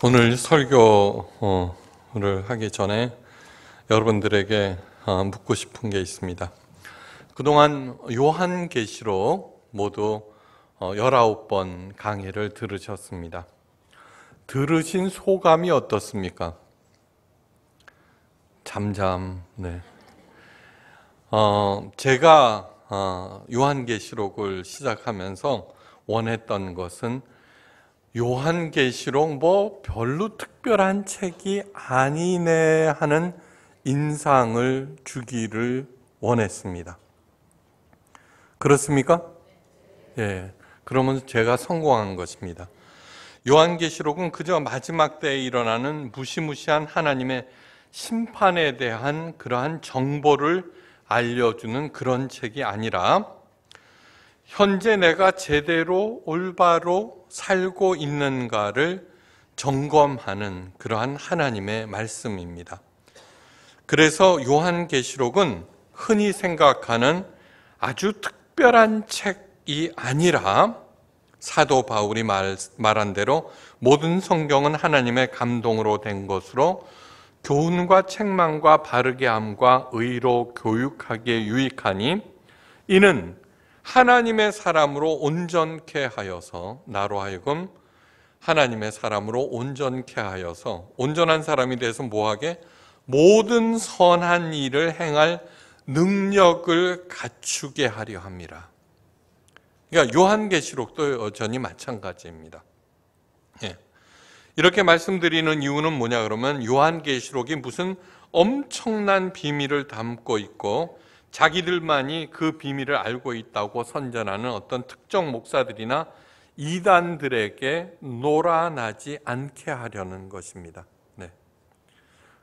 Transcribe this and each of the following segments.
오늘 설교를 어, 하기 전에 여러분들에게 어, 묻고 싶은 게 있습니다. 그동안 요한계시록 모두 19번 어, 강의를 들으셨습니다. 들으신 소감이 어떻습니까? 잠잠, 네. 어, 제가 요한계시록을 시작하면서 원했던 것은 요한계시록 뭐 별로 특별한 책이 아니네 하는 인상을 주기를 원했습니다. 그렇습니까? 예. 그러면 제가 성공한 것입니다. 요한계시록은 그저 마지막 때에 일어나는 무시무시한 하나님의 심판에 대한 그러한 정보를 알려주는 그런 책이 아니라 현재 내가 제대로 올바로 살고 있는가를 점검하는 그러한 하나님의 말씀입니다. 그래서 요한계시록은 흔히 생각하는 아주 특별한 책이 아니라 사도 바울이 말, 말한 대로 모든 성경은 하나님의 감동으로 된 것으로 교훈과 책망과 바르게 함과 의로 교육하기에 유익하니 이는 하나님의 사람으로 온전케 하여서 나로 하여금 하나님의 사람으로 온전케 하여서 온전한 사람이 돼서 뭐하게 모든 선한 일을 행할 능력을 갖추게 하려 합니다. 그러니까 요한계시록도 여전히 마찬가지입니다. 예. 이렇게 말씀드리는 이유는 뭐냐 그러면 요한계시록이 무슨 엄청난 비밀을 담고 있고 자기들만이 그 비밀을 알고 있다고 선전하는 어떤 특정 목사들이나 이단들에게 놀아나지 않게 하려는 것입니다. 네.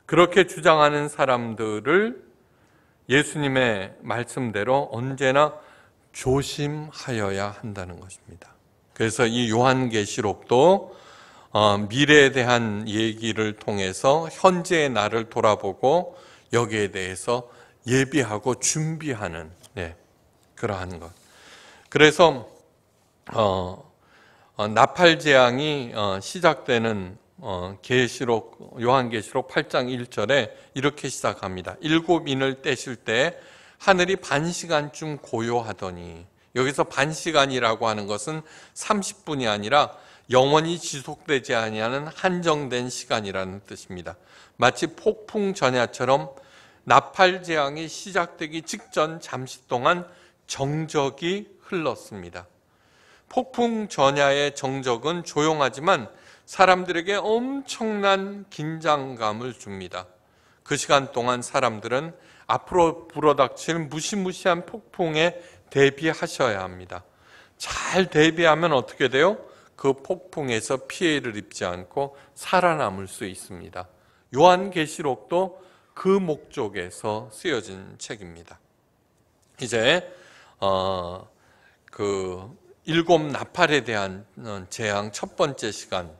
그렇게 주장하는 사람들을 예수님의 말씀대로 언제나 조심하여야 한다는 것입니다. 그래서 이 요한계시록도 어, 미래에 대한 얘기를 통해서 현재의 나를 돌아보고 여기에 대해서 예비하고 준비하는 네, 그러한 것. 그래서 어, 어, 나팔 재앙이 어, 시작되는 어, 계시록 요한계시록 8장 1절에 이렇게 시작합니다. 일곱 인을 떼실 때 하늘이 반 시간쯤 고요하더니 여기서 반 시간이라고 하는 것은 30분이 아니라 영원히 지속되지 아니하는 한정된 시간이라는 뜻입니다. 마치 폭풍 전야처럼 나팔 재앙이 시작되기 직전 잠시 동안 정적이 흘렀습니다. 폭풍 전야의 정적은 조용하지만 사람들에게 엄청난 긴장감을 줍니다. 그 시간 동안 사람들은 앞으로 불어닥칠 무시무시한 폭풍에 대비하셔야 합니다. 잘 대비하면 어떻게 돼요? 그 폭풍에서 피해를 입지 않고 살아남을 수 있습니다. 요한계시록도 그 목적에서 쓰여진 책입니다. 이제 어, 그 일곱 나팔에 대한 어, 재앙 첫 번째 시간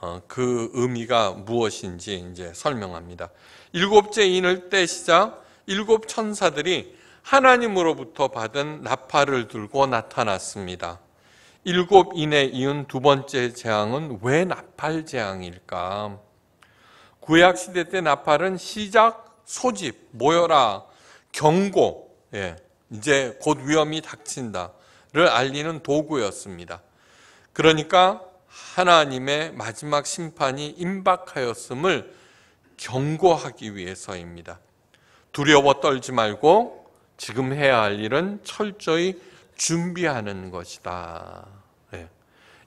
어, 그 의미가 무엇인지 이제 설명합니다. 일곱째 인을 때 시작 일곱 천사들이 하나님으로부터 받은 나팔을 들고 나타났습니다. 일곱 인에 이은 두 번째 재앙은 왜 나팔 재앙일까? 구약 시대 때 나팔은 시작, 소집, 모여라, 경고, 예, 이제 곧 위험이 닥친다를 알리는 도구였습니다. 그러니까 하나님의 마지막 심판이 임박하였음을 경고하기 위해서입니다. 두려워 떨지 말고 지금 해야 할 일은 철저히 준비하는 것이다. 예,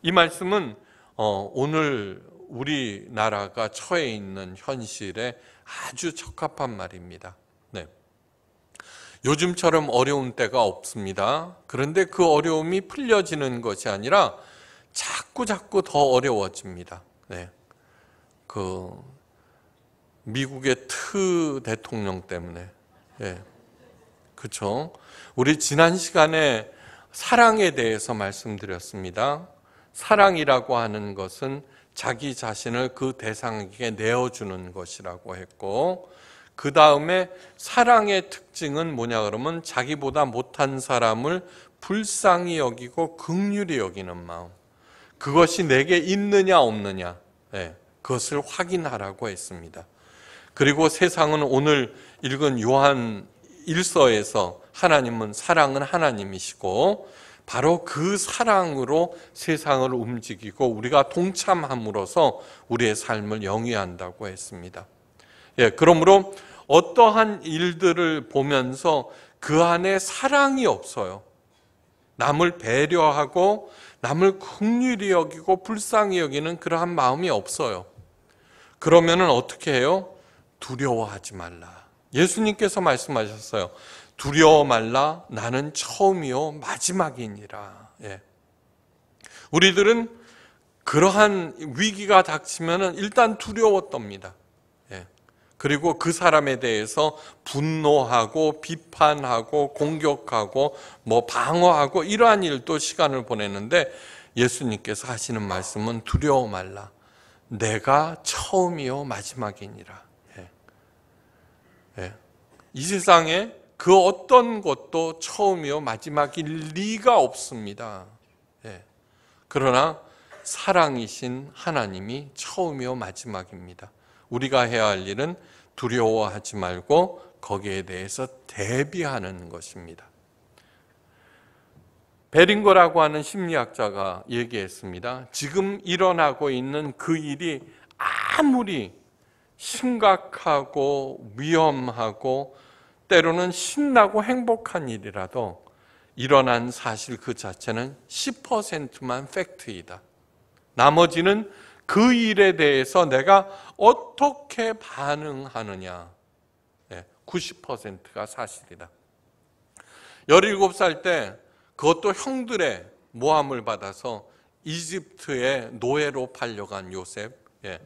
이 말씀은 어, 오늘 우리나라가 처해 있는 현실에 아주 적합한 말입니다. 네. 요즘처럼 어려운 때가 없습니다. 그런데 그 어려움이 풀려지는 것이 아니라 자꾸 자꾸 더 어려워집니다. 네. 그 미국의 트 대통령 때문에. 네. 그렇죠? 우리 지난 시간에 사랑에 대해서 말씀드렸습니다. 사랑이라고 하는 것은 자기 자신을 그 대상에게 내어주는 것이라고 했고, 그 다음에 사랑의 특징은 뭐냐 그러면 자기보다 못한 사람을 불쌍히 여기고 극률이 여기는 마음. 그것이 내게 있느냐 없느냐, 네, 그것을 확인하라고 했습니다. 그리고 세상은 오늘 읽은 요한 1서에서 하나님은 사랑은 하나님이시고 바로 그 사랑으로 세상을 움직이고 우리가 동참함으로써 우리의 삶을 영위한다고 했습니다. 예, 그러므로 어떠한 일들을 보면서 그 안에 사랑이 없어요. 남을 배려하고 남을 긍휼히 여기고 불쌍히 여기는 그러한 마음이 없어요. 그러면 어떻게 해요? 두려워하지 말라. 예수님께서 말씀하셨어요. 두려워 말라 나는 처음이요 마지막이니라. 예. 우리들은 그러한 위기가 닥치면은 일단 두려워 떱니다. 예. 그리고 그 사람에 대해서 분노하고 비판하고 공격하고 뭐 방어하고 이러한 일도 시간을 보내는데 예수님께서 하시는 말씀은 두려워 말라. 내가 처음이요 마지막이니라. 예. 예. 이 세상에 그 어떤 것도 처음이요 마지막일 리가 없습니다. 예. 그러나 사랑이신 하나님이 처음이요 마지막입니다. 우리가 해야 할 일은 두려워하지 말고 거기에 대해서 대비하는 것입니다. 베링거라고 하는 심리학자가 얘기했습니다. 지금 일어나고 있는 그 일이 아무리 심각하고 위험하고 때로는 신나고 행복한 일이라도 일어난 사실 그 자체는 10%만 팩트이다. 나머지는 그 일에 대해서 내가 어떻게 반응하느냐. 90%가 예, 사실이다. 17살 때 그것도 형들의 모함을 받아서 이집트의 노예로 팔려간 요셉. 예,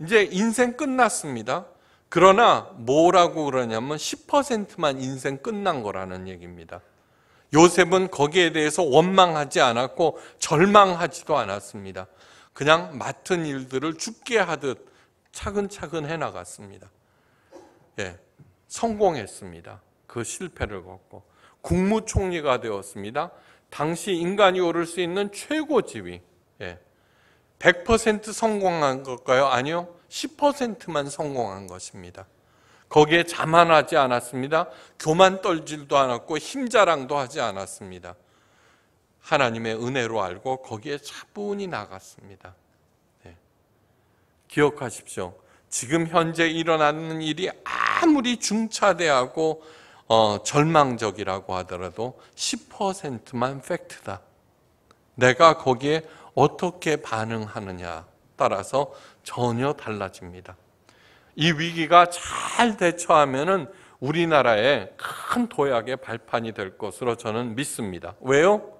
이제 인생 끝났습니다. 그러나 뭐라고 그러냐면 10%만 인생 끝난 거라는 얘기입니다. 요셉은 거기에 대해서 원망하지 않았고 절망하지도 않았습니다. 그냥 맡은 일들을 죽게 하듯 차근차근 해 나갔습니다. 예. 성공했습니다. 그 실패를 겪고 국무총리가 되었습니다. 당시 인간이 오를 수 있는 최고 지위. 예. 100% 성공한 걸까요? 아니요. 10%만 성공한 것입니다. 거기에 자만하지 않았습니다. 교만 떨질도 않았고 힘자랑도 하지 않았습니다. 하나님의 은혜로 알고 거기에 차분히 나갔습니다. 네. 기억하십시오. 지금 현재 일어나는 일이 아무리 중차대하고 어, 절망적이라고 하더라도 10%만 팩트다. 내가 거기에 어떻게 반응하느냐 따라서 전혀 달라집니다. 이 위기가 잘 대처하면은 우리나라의 큰 도약의 발판이 될 것으로 저는 믿습니다. 왜요?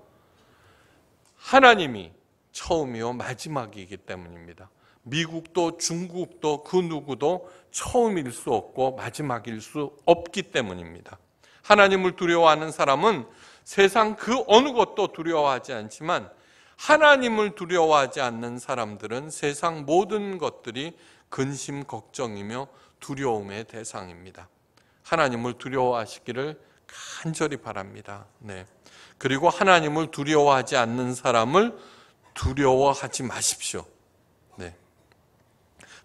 하나님이 처음이요 마지막이기 때문입니다. 미국도 중국도 그 누구도 처음일 수 없고 마지막일 수 없기 때문입니다. 하나님을 두려워하는 사람은 세상 그 어느 것도 두려워하지 않지만 하나님을 두려워하지 않는 사람들은 세상 모든 것들이 근심, 걱정이며 두려움의 대상입니다. 하나님을 두려워하시기를 간절히 바랍니다. 네. 그리고 하나님을 두려워하지 않는 사람을 두려워하지 마십시오.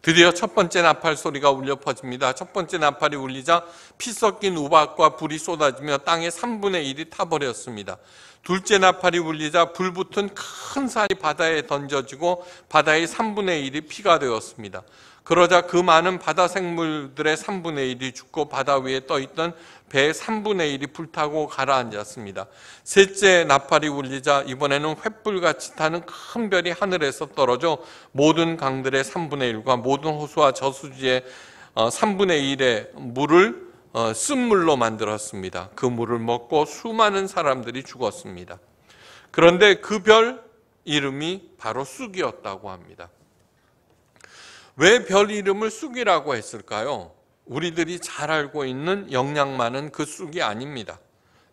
드디어 첫 번째 나팔 소리가 울려 퍼집니다. 첫 번째 나팔이 울리자 피 섞인 우박과 불이 쏟아지며 땅의 3분의 1이 타버렸습니다. 둘째 나팔이 울리자 불 붙은 큰 살이 바다에 던져지고 바다의 3분의 1이 피가 되었습니다. 그러자 그 많은 바다 생물들의 3분의 1이 죽고 바다 위에 떠 있던 배의 3분의 1이 불타고 가라앉았습니다. 셋째 나팔이 울리자 이번에는 횃불같이 타는 큰 별이 하늘에서 떨어져 모든 강들의 3분의 1과 모든 호수와 저수지의 3분의 어, 1의 물을 어, 쓴물로 만들었습니다. 그 물을 먹고 수많은 사람들이 죽었습니다. 그런데 그 별 이름이 바로 쑥이었다고 합니다. 왜별 이름을 쑥이라고 했을까요? 우리들이 잘 알고 있는 영양만은 그 쑥이 아닙니다.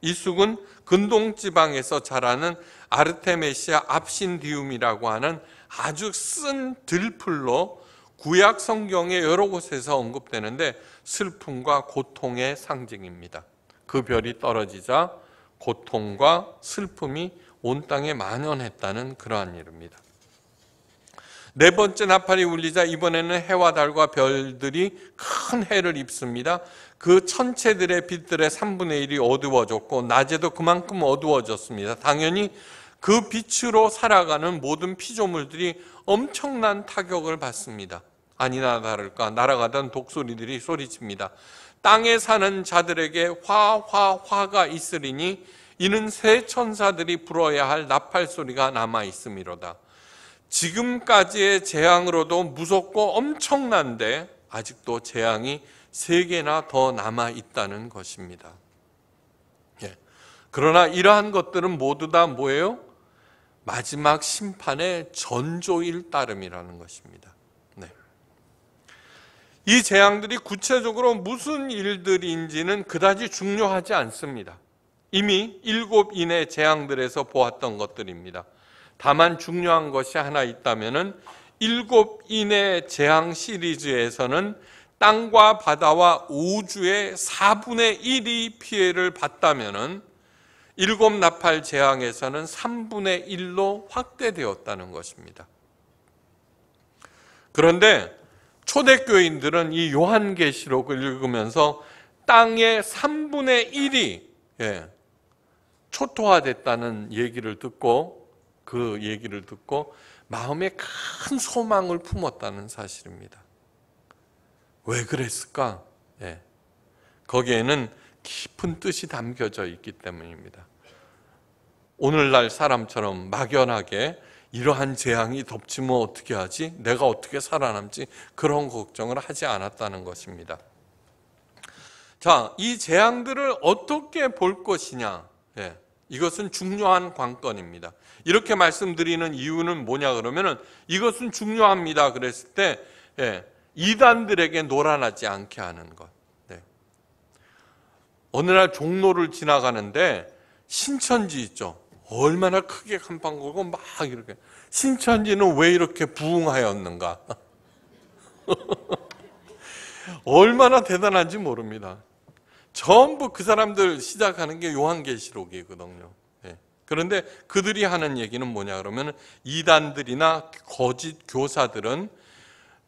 이 쑥은 근동지방에서 자라는 아르테메시아 압신디움이라고 하는 아주 쓴 들풀로 구약 성경의 여러 곳에서 언급되는데 슬픔과 고통의 상징입니다. 그 별이 떨어지자 고통과 슬픔이 온 땅에 만연했다는 그러한 일입니다. 네 번째 나팔이 울리자 이번에는 해와 달과 별들이 큰 해를 입습니다. 그 천체들의 빛들의 3분의 1이 어두워졌고 낮에도 그만큼 어두워졌습니다. 당연히 그 빛으로 살아가는 모든 피조물들이 엄청난 타격을 받습니다. 아니나 다를까 날아가던 독소리들이 소리칩니다. 땅에 사는 자들에게 화 화화가 있으리니 이는 새 천사들이 불어야 할 나팔 소리가 남아 있음이로다. 지금까지의 재앙으로도 무섭고 엄청난데 아직도 재앙이 세 개나 더 남아 있다는 것입니다. 예. 그러나 이러한 것들은 모두 다 뭐예요? 마지막 심판의 전조일 따름이라는 것입니다. 네. 이 재앙들이 구체적으로 무슨 일들인지는 그다지 중요하지 않습니다. 이미 일곱 인의 재앙들에서 보았던 것들입니다. 다만 중요한 것이 하나 있다면은 일곱 인의 재앙 시리즈에서는 땅과 바다와 우주의 4분의 1이 피해를 봤다면은 일곱 나팔 재앙에서는 3분의 1로 확대되었다는 것입니다. 그런데 초대교인들은 이 요한계시록을 읽으면서 땅의 3분의 1이 예, 초토화됐다는 얘기를 듣고 그 얘기를 듣고 마음에 큰 소망을 품었다는 사실입니다. 왜 그랬을까? 예. 거기에는 깊은 뜻이 담겨져 있기 때문입니다. 오늘날 사람처럼 막연하게 이러한 재앙이 덮치면 뭐 어떻게 하지? 내가 어떻게 살아남지? 그런 걱정을 하지 않았다는 것입니다. 자, 이 재앙들을 어떻게 볼 것이냐? 예. 이것은 중요한 관건입니다. 이렇게 말씀드리는 이유는 뭐냐 그러면은 이것은 중요합니다. 그랬을 때 예, 이단들에게 노란하지 않게 하는 것. 네. 어느 날 종로를 지나가는데 신천지 있죠. 얼마나 크게 간판 걸고 막 이렇게 신천지는 왜 이렇게 부흥하였는가? 얼마나 대단한지 모릅니다. 전부 그 사람들 시작하는 게 요한계시록이거든요. 예. 그런데 그들이 하는 얘기는 뭐냐 그러면 이단들이나 거짓 교사들은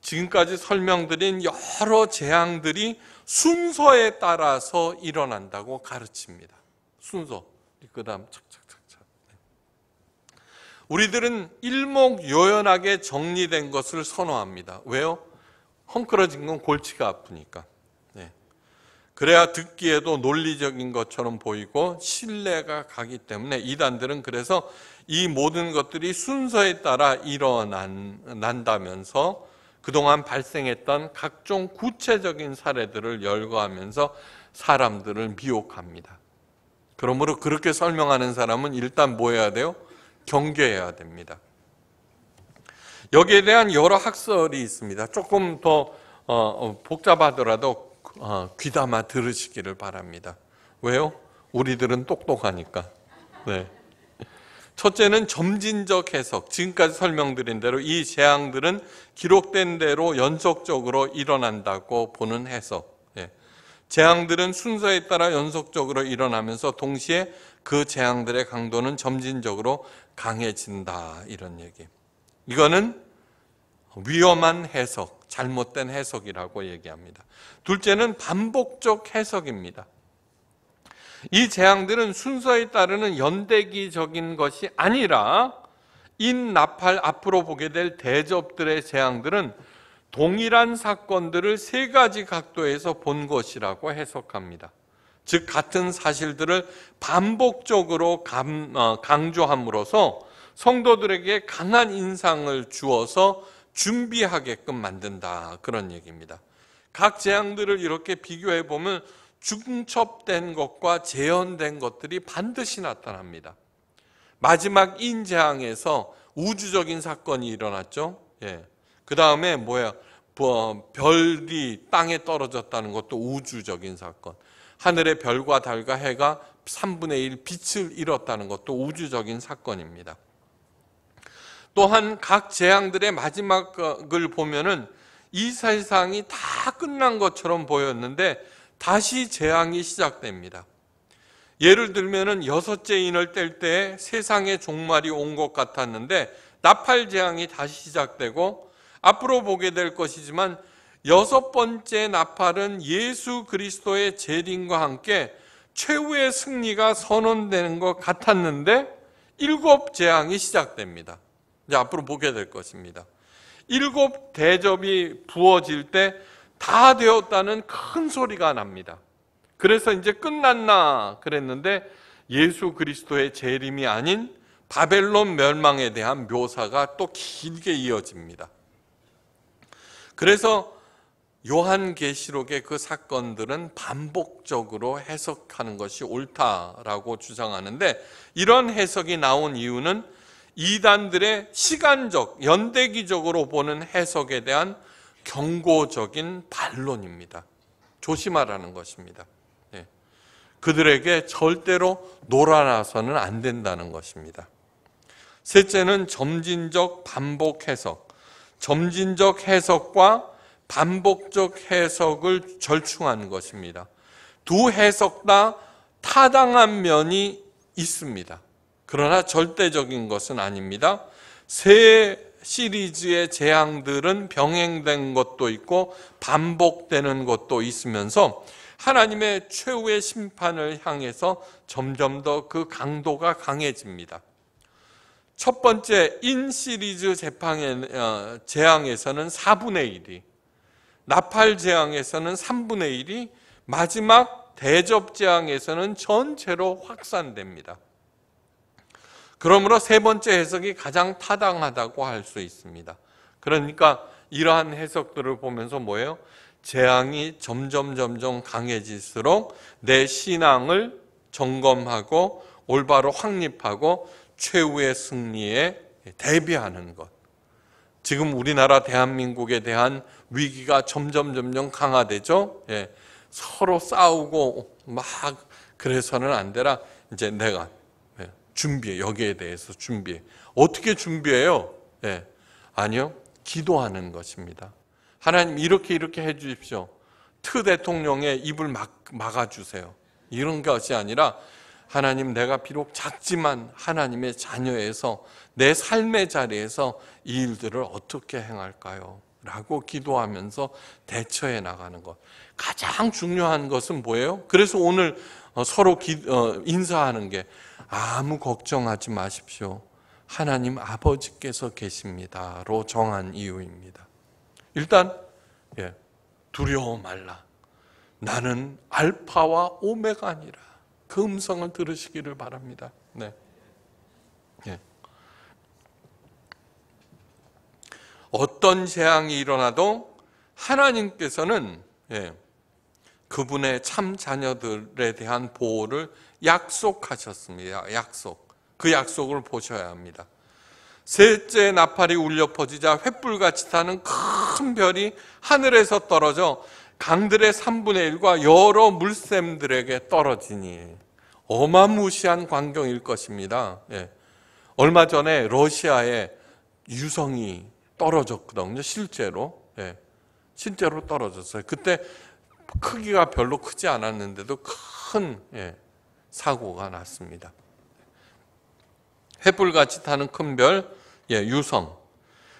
지금까지 설명드린 여러 재앙들이 순서에 따라서 일어난다고 가르칩니다. 순서. 그 다음 착착착착. 우리들은 일목요연하게 정리된 것을 선호합니다. 왜요? 헝클어진 건 골치가 아프니까. 그래야 듣기에도 논리적인 것처럼 보이고 신뢰가 가기 때문에 이단들은 그래서 이 모든 것들이 순서에 따라 일어난다면서 그동안 발생했던 각종 구체적인 사례들을 열거하면서 사람들을 미혹합니다. 그러므로 그렇게 설명하는 사람은 일단 뭐 해야 돼요? 경계해야 됩니다. 여기에 대한 여러 학설이 있습니다. 조금 더 어, 어, 복잡하더라도 어, 귀담아 들으시기를 바랍니다. 왜요? 우리들은 똑똑하니까. 네. 첫째는 점진적 해석. 지금까지 설명드린 대로 이 재앙들은 기록된 대로 연속적으로 일어난다고 보는 해석. 예. 재앙들은 순서에 따라 연속적으로 일어나면서 동시에 그 재앙들의 강도는 점진적으로 강해진다. 이런 얘기. 이거는 위험한 해석. 잘못된 해석이라고 얘기합니다. 둘째는 반복적 해석입니다. 이 재앙들은 순서에 따르는 연대기적인 것이 아니라 인, 나팔 앞으로 보게 될 대접들의 재앙들은 동일한 사건들을 세 가지 각도에서 본 것이라고 해석합니다. 즉 같은 사실들을 반복적으로 어, 강조함으로써 성도들에게 강한 인상을 주어서 준비하게끔 만든다. 그런 얘기입니다. 각 재앙들을 이렇게 비교해 보면 중첩된 것과 재현된 것들이 반드시 나타납니다. 마지막 인재앙에서 우주적인 사건이 일어났죠. 예. 그 다음에 뭐야? 뭐, 별이 땅에 떨어졌다는 것도 우주적인 사건. 하늘의 별과 달과 해가 3분의 1 빛을 잃었다는 것도 우주적인 사건입니다. 또한 각 재앙들의 마지막을 보면은 이 세상이 다 끝난 것처럼 보였는데 다시 재앙이 시작됩니다. 예를 들면은 여섯째 인을 뗄 때 세상의 종말이 온 것 같았는데 나팔 재앙이 다시 시작되고 앞으로 보게 될 것이지만 여섯 번째 나팔은 예수 그리스도의 재림과 함께 최후의 승리가 선언되는 것 같았는데 일곱 재앙이 시작됩니다. 이제 앞으로 보게 될 것입니다. 일곱 대접이 부어질 때 다 되었다는 큰 소리가 납니다. 그래서 이제 끝났나 그랬는데 예수 그리스도의 재림이 아닌 바벨론 멸망에 대한 묘사가 또 길게 이어집니다. 그래서 요한계시록의 그 사건들은 반복적으로 해석하는 것이 옳다라고 주장하는데 이런 해석이 나온 이유는 이단들의 시간적, 연대기적으로 보는 해석에 대한 경고적인 반론입니다. 조심하라는 것입니다. 예. 그들에게 절대로 놀아나서는 안 된다는 것입니다. 셋째는 점진적 반복 해석. 점진적 해석과 반복적 해석을 절충한 것입니다. 두 해석 다 타당한 면이 있습니다. 그러나 절대적인 것은 아닙니다. 세 시리즈의 재앙들은 병행된 것도 있고 반복되는 것도 있으면서 하나님의 최후의 심판을 향해서 점점 더 그 강도가 강해집니다. 첫 번째 인 시리즈 재판의 어, 재앙에서는 4분의 1이 나팔 재앙에서는 3분의 1이 마지막 대접 재앙에서는 전체로 확산됩니다. 그러므로 세 번째 해석이 가장 타당하다고 할 수 있습니다. 그러니까 이러한 해석들을 보면서 뭐예요? 재앙이 점점 점점 강해질수록 내 신앙을 점검하고 올바로 확립하고 최후의 승리에 대비하는 것. 지금 우리나라 대한민국에 대한 위기가 점점 점점 강화되죠. 예. 서로 싸우고 막 그래서는 안 되라. 이제 내가 준비해. 여기에 대해서 준비해. 어떻게 준비해요? 예. 아니요. 기도하는 것입니다. 하나님 이렇게 이렇게 해 주십시오. 트 대통령의 입을 막, 막아주세요. 이런 것이 아니라 하나님 내가 비록 작지만 하나님의 자녀에서 내 삶의 자리에서 이 일들을 어떻게 행할까요? 라고 기도하면서 대처해 나가는 것. 가장 중요한 것은 뭐예요? 그래서 오늘 어, 서로 어, 인사하는 게 아무 걱정하지 마십시오. 하나님 아버지께서 계십니다로 정한 이유입니다. 일단 예, 두려워 말라. 나는 알파와 오메가니라. 그 음성을 들으시기를 바랍니다. 네. 예. 어떤 재앙이 일어나도 하나님께서는 예, 그분의 참 자녀들에 대한 보호를 약속하셨습니다. 약속. 그 약속을 보셔야 합니다. 셋째 나팔이 울려 퍼지자 횃불같이 타는 큰 별이 하늘에서 떨어져 강들의 3분의 1과 여러 물샘들에게 떨어지니 어마무시한 광경일 것입니다. 예. 얼마 전에 러시아에 유성이 떨어졌거든요. 실제로. 예. 실제로 떨어졌어요. 그때 크기가 별로 크지 않았는데도 큰 예. 사고가 났습니다. 횃불같이 타는 큰 별, 예, 유성.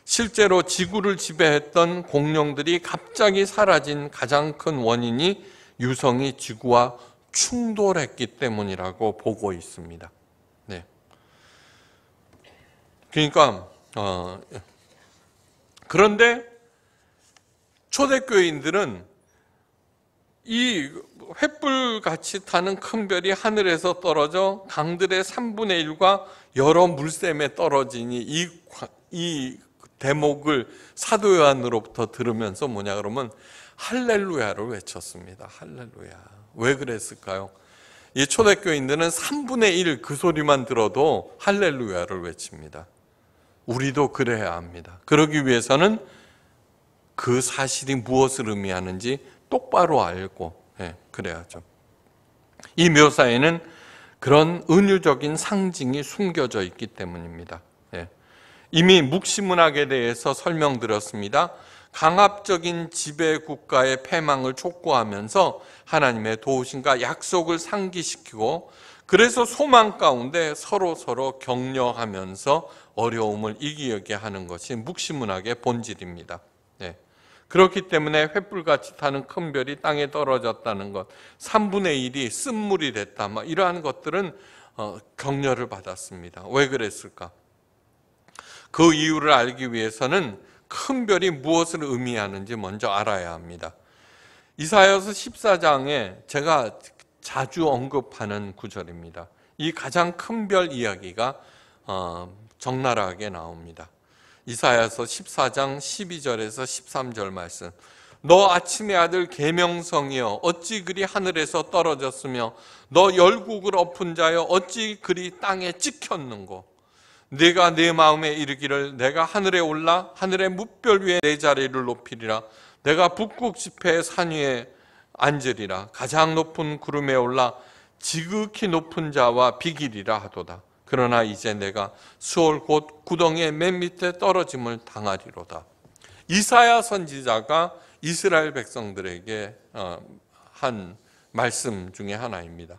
실제로 지구를 지배했던 공룡들이 갑자기 사라진 가장 큰 원인이 유성이 지구와 충돌했기 때문이라고 보고 있습니다. 네. 그러니까 어, 예. 그런데 초대교인들은 이 횃불 같이 타는 큰 별이 하늘에서 떨어져 강들의 3분의 1과 여러 물샘에 떨어지니 이, 이 대목을 사도 요한으로부터 들으면서 뭐냐 그러면 할렐루야를 외쳤습니다. 할렐루야. 왜 그랬을까요? 이 초대교인들은 3분의 1 그 소리만 들어도 할렐루야를 외칩니다. 우리도 그래야 합니다. 그러기 위해서는 그 사실이 무엇을 의미하는지 똑바로 알고 예, 그래야죠. 이 묘사에는 그런 은유적인 상징이 숨겨져 있기 때문입니다. 예. 이미 묵시문학에 대해서 설명드렸습니다. 강압적인 지배 국가의 패망을 촉구하면서 하나님의 도우심과 약속을 상기시키고 그래서 소망 가운데 서로 서로 격려하면서 어려움을 이기게 하는 것이 묵시문학의 본질입니다. 그렇기 때문에 횃불같이 타는 큰 별이 땅에 떨어졌다는 것, 3분의 1이 쓴물이 됐다. 막 이러한 것들은 어, 격려를 받았습니다. 왜 그랬을까? 그 이유를 알기 위해서는 큰 별이 무엇을 의미하는지 먼저 알아야 합니다. 이사여서 14장에 제가 자주 언급하는 구절입니다. 이 가장 큰 별 이야기가 어, 적나라하게 나옵니다. 이사야서 14장 12절에서 13절 말씀. 너 아침의 아들 계명성이여 어찌 그리 하늘에서 떨어졌으며 너 열국을 엎은 자여 어찌 그리 땅에 찍혔는고 네가 내 마음에 이르기를 내가 하늘에 올라 하늘의 무별 위에 내 자리를 높이리라 내가 북극 지폐의 산 위에 앉으리라 가장 높은 구름에 올라 지극히 높은 자와 비기리라 하도다 그러나 이제 내가 수월 곧 구덩이의 맨 밑에 떨어짐을 당하리로다. 이사야 선지자가 이스라엘 백성들에게 어, 한 말씀 중에 하나입니다.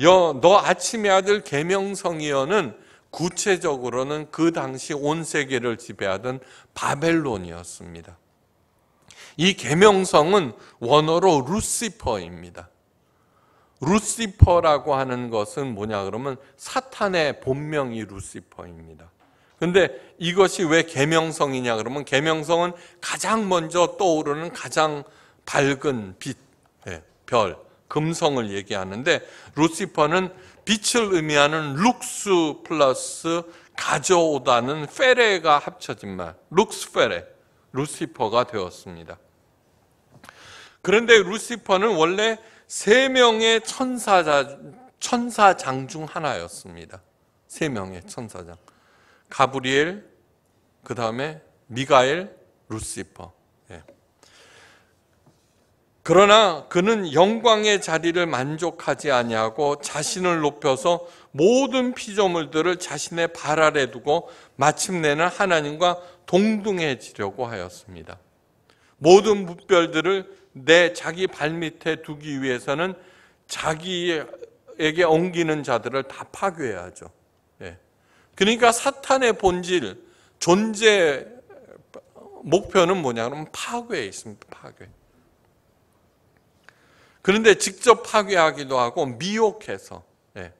여, 너 아침의 아들 계명성이여는 구체적으로는 그 당시 온 세계를 지배하던 바벨론이었습니다. 이 계명성은 원어로 루시퍼입니다. 루시퍼라고 하는 것은 뭐냐 그러면 사탄의 본명이 루시퍼입니다. 근데 이것이 왜개명성이냐 그러면 개명성은 가장 먼저 떠오르는 가장 밝은 빛, 예, 별, 금성을 얘기하는데 루시퍼는 빛을 의미하는 룩스 플러스 가져오다는 페레가 합쳐진 말, 룩스 페레, 루시퍼가 되었습니다. 그런데 루시퍼는 원래 세 명의 천사자, 천사장 중 하나였습니다. 세 명의 천사장. 가브리엘, 그 다음에 미가엘, 루시퍼. 예. 그러나 그는 영광의 자리를 만족하지 아니하고 자신을 높여서 모든 피조물들을 자신의 발 아래 두고 마침내는 하나님과 동등해지려고 하였습니다. 모든 무별들을 내 자기 발밑에 두기 위해서는 자기에게 옮기는 자들을 다 파괴해야죠. 예. 그러니까 사탄의 본질, 존재 목표는 뭐냐 그면 파괴에 있습니다. 파괴. 그런데 직접 파괴하기도 하고 미혹해서. 예.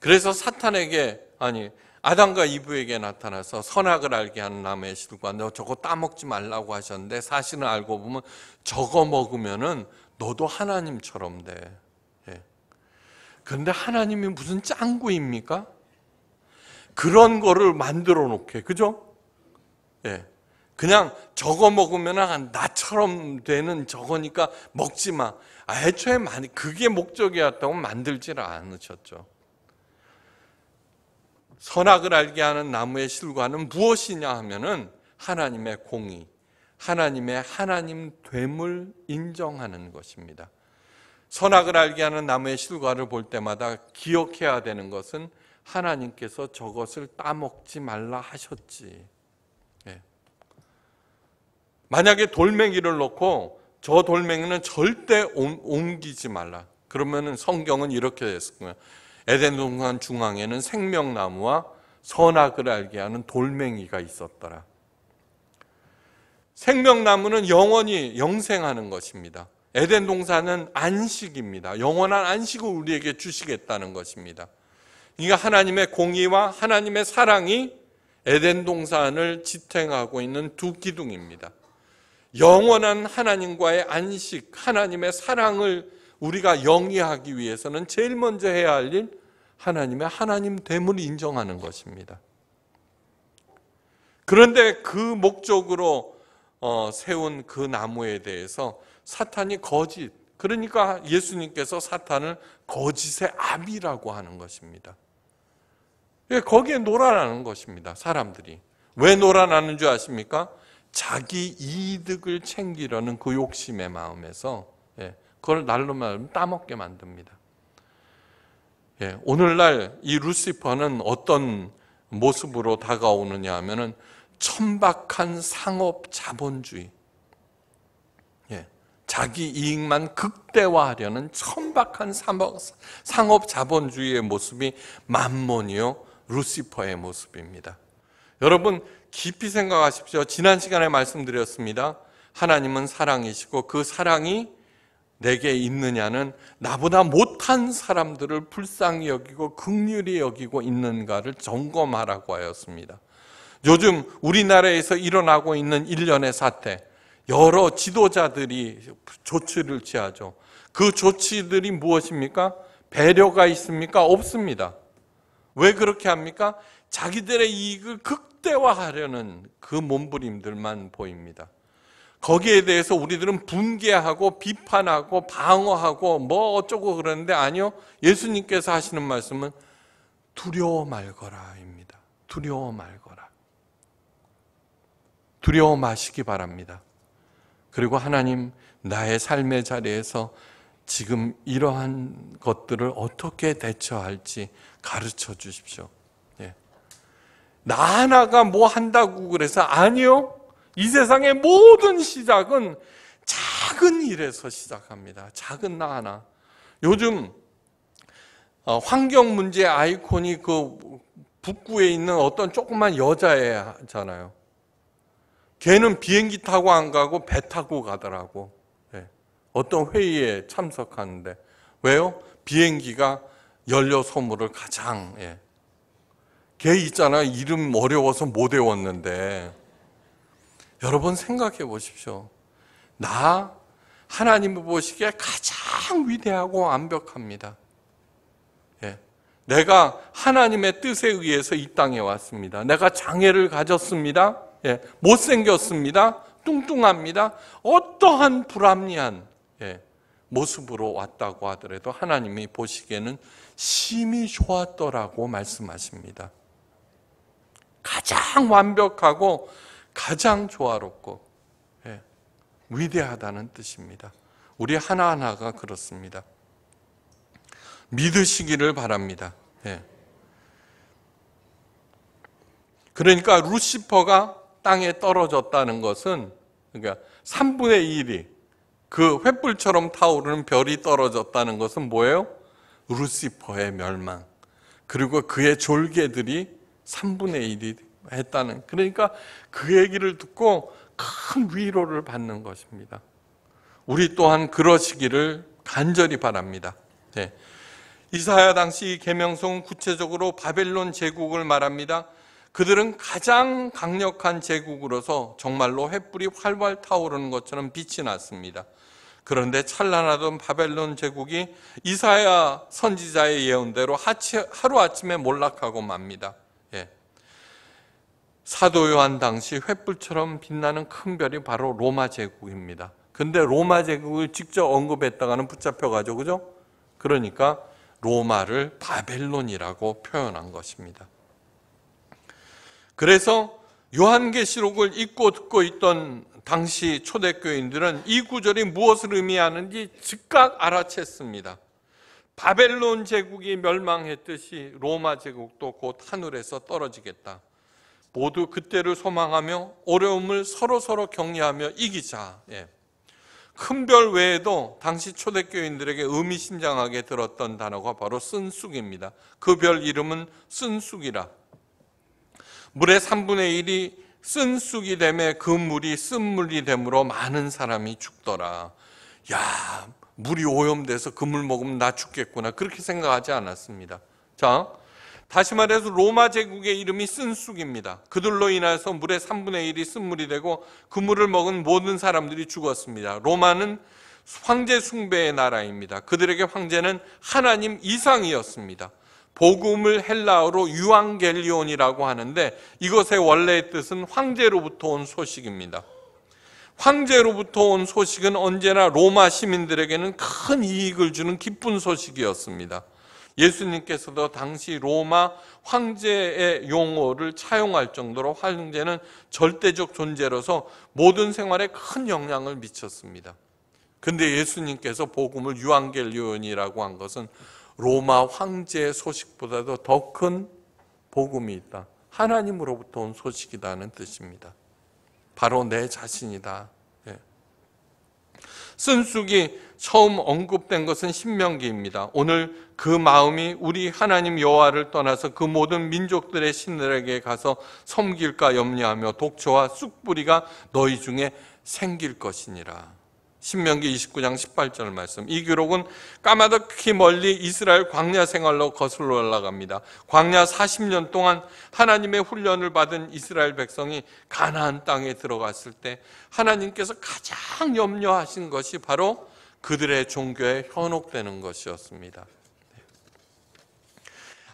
그래서 사탄에게 아니 아담과 이브에게 나타나서 선악을 알게 한 남의 시들과 너 저거 따먹지 말라고 하셨는데 사실은 알고 보면 저거 먹으면은 너도 하나님처럼 돼. 예. 그런데 하나님이 무슨 짱구입니까? 그런 거를 만들어 놓게. 그죠? 예. 그냥 저거 먹으면 나처럼 되는 저거니까 먹지 마. 애초에 많이 그게 목적이었다고 만들지를 않으셨죠. 선악을 알게 하는 나무의 실과는 무엇이냐 하면은 하나님의 공의, 하나님의 하나님 됨을 인정하는 것입니다. 선악을 알게 하는 나무의 실과를 볼 때마다 기억해야 되는 것은 하나님께서 저것을 따먹지 말라 하셨지. 네. 만약에 돌멩이를 놓고 저 돌멩이는 절대 옮기지 말라. 그러면 성경은 이렇게 했을 거예요. 에덴 동산 중앙에는 생명나무와 선악을 알게 하는 돌멩이가 있었더라. 생명나무는 영원히 영생하는 것입니다. 에덴 동산은 안식입니다. 영원한 안식을 우리에게 주시겠다는 것입니다. 이러 그러니까 하나님의 공의와 하나님의 사랑이 에덴 동산을 지탱하고 있는 두 기둥입니다. 영원한 하나님과의 안식, 하나님의 사랑을 우리가 영위하기 위해서는 제일 먼저 해야 할 일 하나님의 하나님 됨을 인정하는 것입니다. 그런데 그 목적으로 어, 세운 그 나무에 대해서 사탄이 거짓, 그러니까 예수님께서 사탄을 거짓의 암이라고 하는 것입니다. 예, 거기에 놀아나는 것입니다. 사람들이. 왜 놀아나는 줄 아십니까? 자기 이득을 챙기려는 그 욕심의 마음에서 예, 그걸 날로 말하면 따먹게 만듭니다. 예, 오늘날 이 루시퍼는 어떤 모습으로 다가오느냐 하면은 천박한 상업 자본주의. 예, 자기 이익만 극대화하려는 천박한 상업, 자본주의의 모습이 만몬이요, 루시퍼의 모습입니다. 여러분, 깊이 생각하십시오. 지난 시간에 말씀드렸습니다. 하나님은 사랑이시고 그 사랑이 내게 있느냐는 나보다 못한 사람들을 불쌍히 여기고 극률이 여기고 있는가를 점검하라고 하였습니다. 요즘 우리나라에서 일어나고 있는 일련의 사태, 여러 지도자들이 조치를 취하죠. 그 조치들이 무엇입니까? 배려가 있습니까? 없습니다. 왜 그렇게 합니까? 자기들의 이익을 극대화하려는 그 몸부림들만 보입니다. 거기에 대해서 우리들은 분개하고 비판하고 방어하고 뭐 어쩌고 그러는데 아니요. 예수님께서 하시는 말씀은 두려워 말거라입니다. 두려워 말거라. 두려워 마시기 바랍니다. 그리고 하나님, 나의 삶의 자리에서 지금 이러한 것들을 어떻게 대처할지 가르쳐 주십시오. 예. 나 하나가 뭐 한다고 그래서 아니요. 이 세상의 모든 시작은 작은 일에서 시작합니다. 작은 나 하나. 요즘 어, 환경 문제 아이콘이 그 북구에 있는 어떤 조그만 여자애잖아요. 걔는 비행기 타고 안 가고 배 타고 가더라고. 예. 어떤 회의에 참석하는데 왜요? 비행기가 연료 소모를 가장 예. 걔 있잖아 이름 어려워서 못 외웠는데 여러분 생각해 보십시오. 나하나님 보시기에 가장 위대하고 완벽합니다. 예. 내가 하나님의 뜻에 의해서 이 땅에 왔습니다. 내가 장애를 가졌습니다. 예. 못생겼습니다. 뚱뚱합니다. 어떠한 불합리한 예. 모습으로 왔다고 하더라도 하나님이 보시기에는 심히 좋았더라고 말씀하십니다. 가장 완벽하고 가장 조화롭고 예, 위대하다는 뜻입니다. 우리 하나하나가 그렇습니다. 믿으시기를 바랍니다. 예. 그러니까 루시퍼가 땅에 떨어졌다는 것은 그러니까 3분의 1이 그 횃불처럼 타오르는 별이 떨어졌다는 것은 뭐예요? 루시퍼의 멸망. 그리고 그의 졸개들이 3분의 1이 했다는 그러니까 그 얘기를 듣고 큰 위로를 받는 것입니다. 우리 또한 그러시기를 간절히 바랍니다. 네. 이사야 당시 계명성은 구체적으로 바벨론 제국을 말합니다. 그들은 가장 강력한 제국으로서 정말로 횃불이 활활 타오르는 것처럼 빛이 났습니다. 그런데 찬란하던 바벨론 제국이 이사야 선지자의 예언대로 하루아침에 몰락하고 맙니다. 사도 요한 당시 횃불처럼 빛나는 큰 별이 바로 로마 제국입니다. 근데 로마 제국을 직접 언급했다가는 붙잡혀가지 그죠? 그러니까 로마를 바벨론이라고 표현한 것입니다. 그래서 요한계시록을 읽고 듣고 있던 당시 초대교인들은 이 구절이 무엇을 의미하는지 즉각 알아챘습니다. 바벨론 제국이 멸망했듯이 로마 제국도 곧 하늘에서 떨어지겠다. 모두 그때를 소망하며 어려움을 서로서로 격려하며 이기자. 예. 큰별 외에도 당시 초대교인들에게 의미심장하게 들었던 단어가 바로 쓴쑥입니다. 그 별 이름은 쓴쑥이라. 물의 3분의 1이 쓴쑥이 됨에 그 물이 쓴물이 됨으로 많은 사람이 죽더라. 야, 물이 오염돼서 그 물 먹으면 나 죽겠구나. 그렇게 생각하지 않았습니다. 자, 다시 말해서 로마 제국의 이름이 쓴쑥입니다. 그들로 인해서 물의 3분의 1이 쓴물이 되고 그 물을 먹은 모든 사람들이 죽었습니다. 로마는 황제 숭배의 나라입니다. 그들에게 황제는 하나님 이상이었습니다. 복음을 헬라어로 유앙겔리온이라고 하는데 이것의 원래의 뜻은 황제로부터 온 소식입니다. 황제로부터 온 소식은 언제나 로마 시민들에게는 큰 이익을 주는 기쁜 소식이었습니다. 예수님께서도 당시 로마 황제의 용어를 차용할 정도로 황제는 절대적 존재로서 모든 생활에 큰 영향을 미쳤습니다. 근데 예수님께서 복음을 유 a 겔리온이라고한 것은 로마 황제의 소식보다도 더 큰 복음이 있다. 하나님으로부터 온 소식이다는 뜻입니다. 바로 내 자신이다. 쓴쑥이 처음 언급된 것은 신명기입니다. 오늘 그 마음이 우리 하나님 여호와를 떠나서 그 모든 민족들의 신들에게 가서 섬길까 염려하며 독초와 쑥뿌리가 너희 중에 생길 것이니라. 신명기 29장 18절 말씀. 이 기록은 까마득히 멀리 이스라엘 광야 생활로 거슬러 올라갑니다. 광야 40년 동안 하나님의 훈련을 받은 이스라엘 백성이 가나안 땅에 들어갔을 때 하나님께서 가장 염려하신 것이 바로 그들의 종교에 현혹되는 것이었습니다.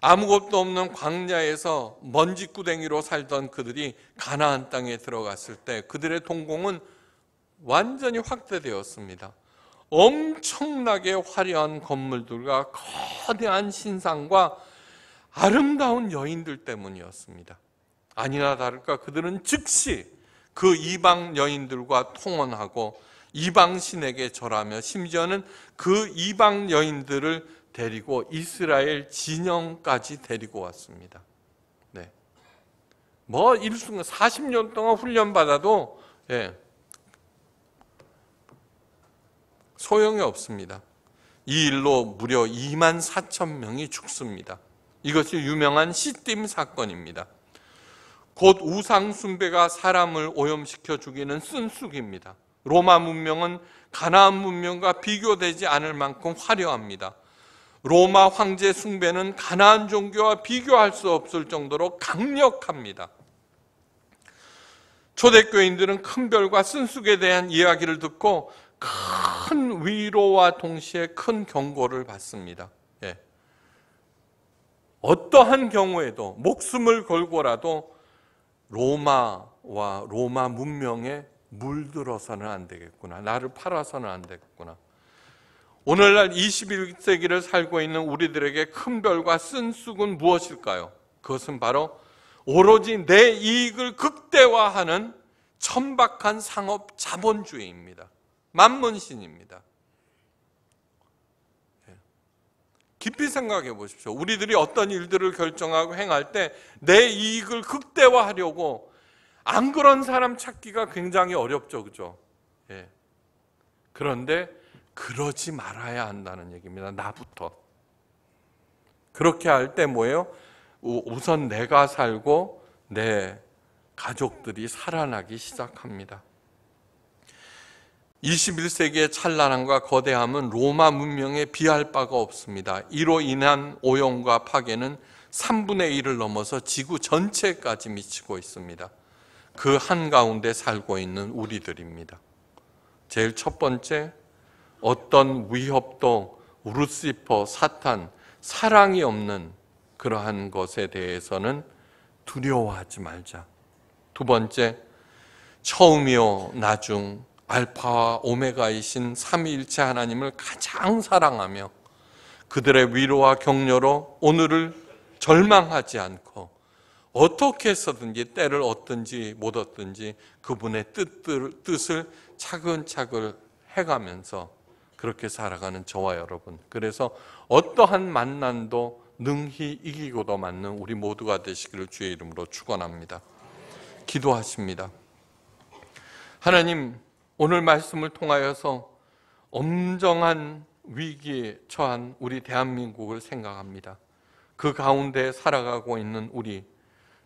아무것도 없는 광야에서 먼지 구댕이로 살던 그들이 가나안 땅에 들어갔을 때 그들의 동공은 완전히 확대되었습니다. 엄청나게 화려한 건물들과 거대한 신상과 아름다운 여인들 때문이었습니다. 아니나 다를까 그들은 즉시 그 이방 여인들과 통혼하고 이방 신에게 절하며 심지어는 그 이방 여인들을 데리고 이스라엘 진영까지 데리고 왔습니다. 네. 뭐 일순간 40년 동안 훈련 받아도 예. 소용이 없습니다. 이 일로 무려 2만 4천 명이 죽습니다. 이것이 유명한 시띔 사건입니다. 곧 우상 숭배가 사람을 오염시켜 죽이는 쓴쑥입니다. 로마 문명은 가나안 문명과 비교되지 않을 만큼 화려합니다. 로마 황제 숭배는 가나안 종교와 비교할 수 없을 정도로 강력합니다. 초대교인들은 큰 별과 쓴숙에 대한 이야기를 듣고 큰 위로와 동시에 큰 경고를 받습니다. 예. 어떠한 경우에도 목숨을 걸고라도 로마와 로마 문명에 물들어서는 안 되겠구나. 나를 팔아서는 안 되겠구나. 오늘날 21세기를 살고 있는 우리들에게 큰 별과 쓴쑥은 무엇일까요? 그것은 바로 오로지 내 이익을 극대화하는 천박한 상업 자본주의입니다. 만문신입니다. 예. 깊이 생각해 보십시오. 우리들이 어떤 일들을 결정하고 행할 때 내 이익을 극대화하려고 안 그런 사람 찾기가 굉장히 어렵죠. 그죠? 예. 그런데 그러지 말아야 한다는 얘기입니다. 나부터. 그렇게 할 때 뭐예요? 우선 내가 살고 내 가족들이 살아나기 시작합니다. 21세기의 찬란함과 거대함은 로마 문명에 비할 바가 없습니다. 이로 인한 오염과 파괴는 3분의 1을 넘어서 지구 전체까지 미치고 있습니다. 그 한가운데 살고 있는 우리들입니다. 제일 첫 번째, 어떤 위협도 루시퍼, 사탄, 사랑이 없는 그러한 것에 대해서는 두려워하지 말자. 두 번째, 처음이요, 나중, 알파와 오메가이신 삼위일체 하나님을 가장 사랑하며 그들의 위로와 격려로 오늘을 절망하지 않고 어떻게 해서든지 때를 얻든지 못 얻든지 그분의 뜻을 차근차근 해가면서 그렇게 살아가는 저와 여러분. 그래서 어떠한 만난도 능히 이기고도 맞는 우리 모두가 되시기를 주의 이름으로 축원합니다. 기도하십니다. 하나님 오늘 말씀을 통하여서 엄정한 위기에 처한 우리 대한민국을 생각합니다. 그 가운데 살아가고 있는 우리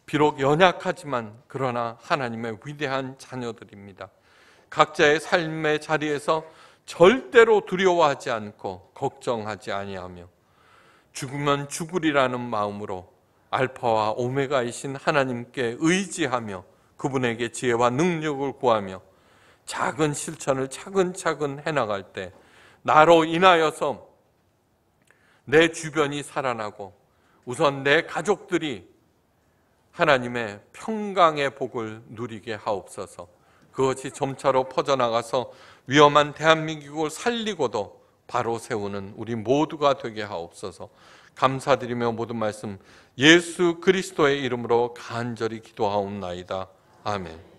비록 연약하지만 그러나 하나님의 위대한 자녀들입니다. 각자의 삶의 자리에서 절대로 두려워하지 않고 걱정하지 아니하며 죽으면 죽으리라는 마음으로 알파와 오메가이신 하나님께 의지하며 그분에게 지혜와 능력을 구하며 작은 실천을 차근차근 해나갈 때 나로 인하여서 내 주변이 살아나고 우선 내 가족들이 하나님의 평강의 복을 누리게 하옵소서 그것이 점차로 퍼져나가서 위험한 대한민국을 살리고도 바로 세우는 우리 모두가 되게 하옵소서 감사드리며 모든 말씀 예수 그리스도의 이름으로 간절히 기도하옵나이다. 아멘.